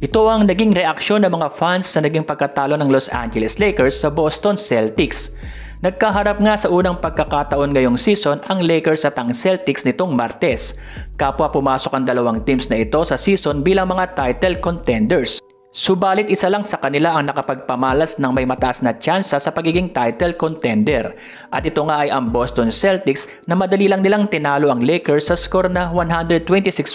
Ito ang naging reaksyon ng mga fans sa naging pagkatalo ng Los Angeles Lakers sa Boston Celtics. Nagkaharap nga sa unang pagkakataon ngayong season ang Lakers at ang Celtics nitong Martes. Kapwa pumasok ang dalawang teams na ito sa season bilang mga title contenders. Subalit isa lang sa kanila ang nakapagpamalas ng may mataas na tsansa sa pagiging title contender. At ito nga ay ang Boston Celtics na madali lang nilang tinalo ang Lakers sa score na 126-115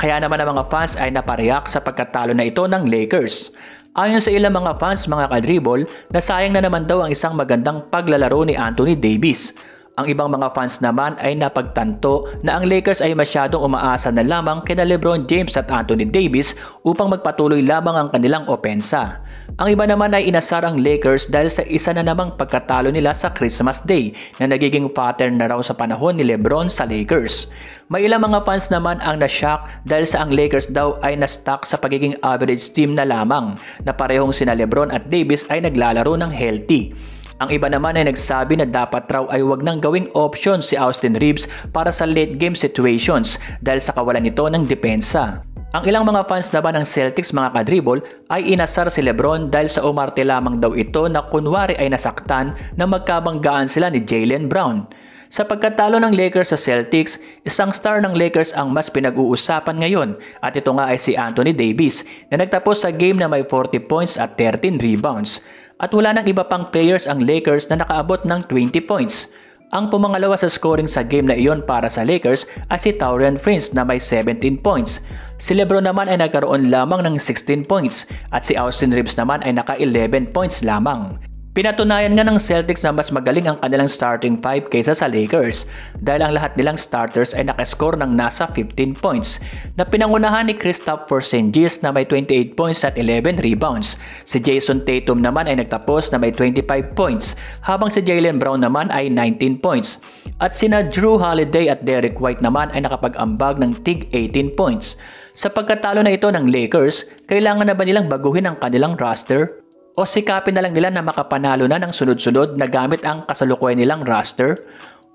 kaya naman ang mga fans ay napareact sa pagkatalo na ito ng Lakers. Ayon sa ilang mga fans mga kadribol, nasayang na naman daw ang isang magandang paglalaro ni Anthony Davis. Ang ibang mga fans naman ay napagtanto na ang Lakers ay masyadong umaasa na lamang kina Lebron James at Anthony Davis upang magpatuloy lamang ang kanilang opensa. Ang iba naman ay inasar ang Lakers dahil sa isa na namang pagkatalo nila sa Christmas Day na nagiging pattern na raw sa panahon ni Lebron sa Lakers. May ilang mga fans naman ang nashock dahil sa ang Lakers daw ay na-stuck sa pagiging average team na lamang na parehong sina Lebron at Davis ay naglalaro ng healthy. Ang iba naman ay nagsabi na dapat raw ay wag nang gawing option si Austin Reeves para sa late game situations dahil sa kawalan nito ng depensa. Ang ilang mga fans naman ng Celtics mga kadribol ay inasar si Lebron dahil sa umarte lamang daw ito na kunwari ay nasaktan na magkabanggaan sila ni Jalen Brown. Sa pagkatalo ng Lakers sa Celtics, isang star ng Lakers ang mas pinag-uusapan ngayon at ito nga ay si Anthony Davis na nagtapos sa game na may 40 points at 13 rebounds. At wala nang iba pang players ang Lakers na nakaabot ng 20 points. Ang pumangalawa sa scoring sa game na iyon para sa Lakers ay si Taurean Prince na may 17 points. Si Lebron naman ay nagkaroon lamang ng 16 points at si Austin Reeves naman ay naka 11 points lamang. Pinatunayan nga ng Celtics na mas magaling ang kanilang starting 5 kaysa sa Lakers dahil ang lahat nilang starters ay nakascore ng nasa 15 points na pinangunahan ni Kristaps Porzingis na may 28 points at 11 rebounds. Si Jason Tatum naman ay nagtapos na may 25 points habang si Jalen Brown naman ay 19 points. At sina Drew Holiday at Derek White naman ay nakapag-ambag ng tig 18 points. Sa pagkatalo na ito ng Lakers, kailangan na ba nilang baguhin ang kanilang roster? o sikapin na lang nila na makapanalo na ng sunod-sunod na gamit ang kasalukuyan nilang roster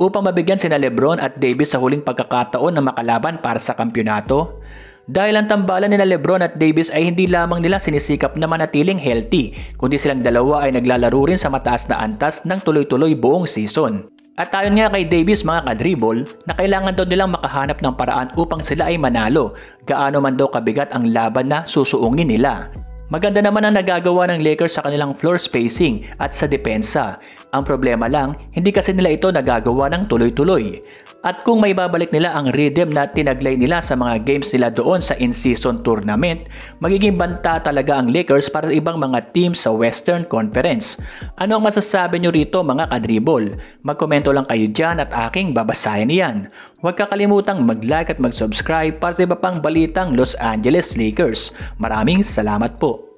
upang mabigyan sina Lebron at Davis sa huling pagkakataon na makalaban para sa kampyonato dahil ang tambalan ni Lebron at Davis ay hindi lamang nila sinisikap na manatiling healthy, kundi silang dalawa ay naglalaro rin sa mataas na antas ng tuloy-tuloy buong season. At ayon nga kay Davis mga kadribol na kailangan daw nilang makahanap ng paraan upang sila ay manalo, gaano man daw kabigat ang laban na susuungin nila. Maganda naman ang nagagawa ng Lakers sa kanilang floor spacing at sa depensa. Ang problema lang, hindi kasi nila ito nagagawa ng tuloy-tuloy. At kung may babalik nila ang rhythm na tinaglay nila sa mga games nila doon sa in-season tournament, magiging banta talaga ang Lakers para sa ibang mga team sa Western Conference. Ano ang masasabi nyo rito mga kadribol? Magkomento lang kayo dyan at aking babasahin yan. Huwag kakalimutang mag-like at mag-subscribe para sa iba pang balitang Los Angeles Lakers. Maraming salamat po.